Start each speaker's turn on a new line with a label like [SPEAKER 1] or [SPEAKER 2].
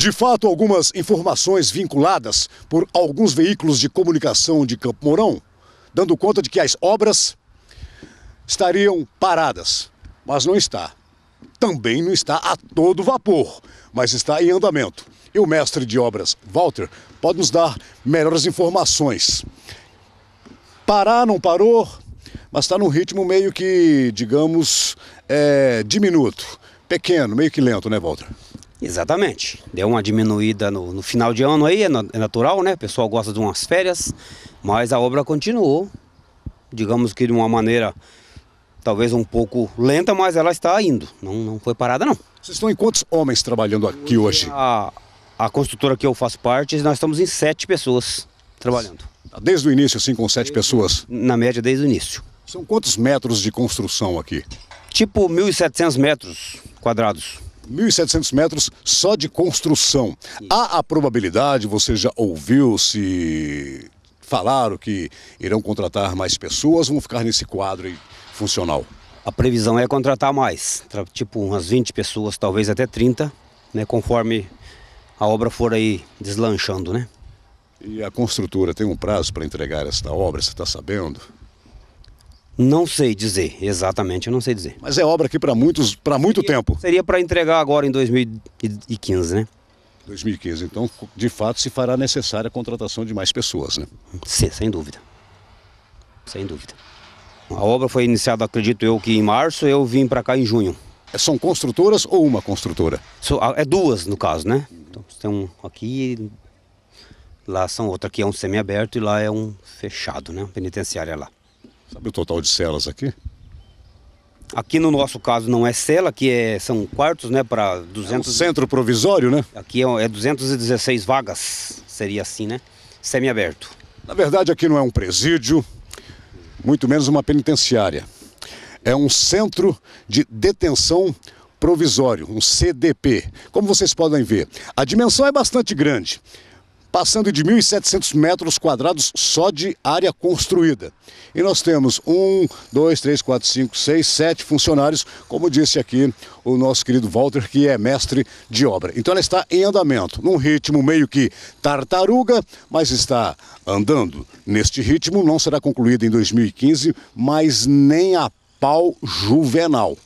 [SPEAKER 1] De fato, algumas informações vinculadas por alguns veículos de comunicação de Campo Mourão, dando conta de que as obras estariam paradas, mas não está. Também não está a todo vapor, mas está em andamento. E o mestre de obras, Walter, pode nos dar melhores informações. Parar não parou, mas está num ritmo meio que, digamos, é, diminuto,
[SPEAKER 2] pequeno, meio que lento, né, Walter? Exatamente. Deu uma diminuída no, no final de ano aí, é, é, natural, né? O pessoal gosta de umas férias, mas a obra continuou. Digamos que de uma maneira talvez um pouco lenta, mas ela está indo. Não, não foi parada, não. Vocês estão em quantos homens trabalhando aqui hoje? hoje? A, a construtora que eu faço parte, nós estamos em sete pessoas trabalhando. Tá desde o início, assim, com sete desde, pessoas? Na média, desde o início. São quantos metros de construção aqui? Tipo 1.700 metros quadrados. 1.700 metros só de construção.
[SPEAKER 1] Há a probabilidade, você já ouviu se falaram
[SPEAKER 2] que irão contratar mais pessoas, vão ficar nesse quadro funcional? A previsão é contratar mais, tipo umas 20 pessoas, talvez até 30, né, conforme a obra for aí deslanchando, né? E a construtora tem um prazo para entregar esta obra, você está sabendo? Não sei dizer, exatamente, eu não sei dizer. Mas
[SPEAKER 1] é obra aqui para muitos, para muito
[SPEAKER 2] seria, tempo. Seria para entregar agora em 2015, né? 2015, então, de fato, se fará necessária a contratação de mais pessoas, né? Sim, sem dúvida. Sem dúvida. A obra foi iniciada, acredito eu, que em março, eu vim para cá em junho. É, são construtoras ou uma construtora? Ah, é duas, no caso, né? Então, tem um aqui, lá são outra, aqui é um semiaberto e lá é um fechado, né? Penitenciária lá. Sabe o total de celas aqui? Aqui no nosso caso não é cela, que é, são quartos, né, para 200... É um centro provisório, né? Aqui é, é 216 vagas, seria assim, né? Semiaberto.
[SPEAKER 1] Na verdade, aqui não é um presídio, muito menos uma penitenciária. É um centro de detenção provisório, um CDP. Como vocês podem ver, a dimensão é bastante grande passando de 1.700 metros quadrados só de área construída. E nós temos um, dois, três, quatro, cinco, seis, sete funcionários, como disse aqui o nosso querido Walter, que é mestre de obra. Então ela está em andamento, num ritmo meio que tartaruga, mas está andando. Neste ritmo não será concluída em 2015, mas nem a pau juvenal.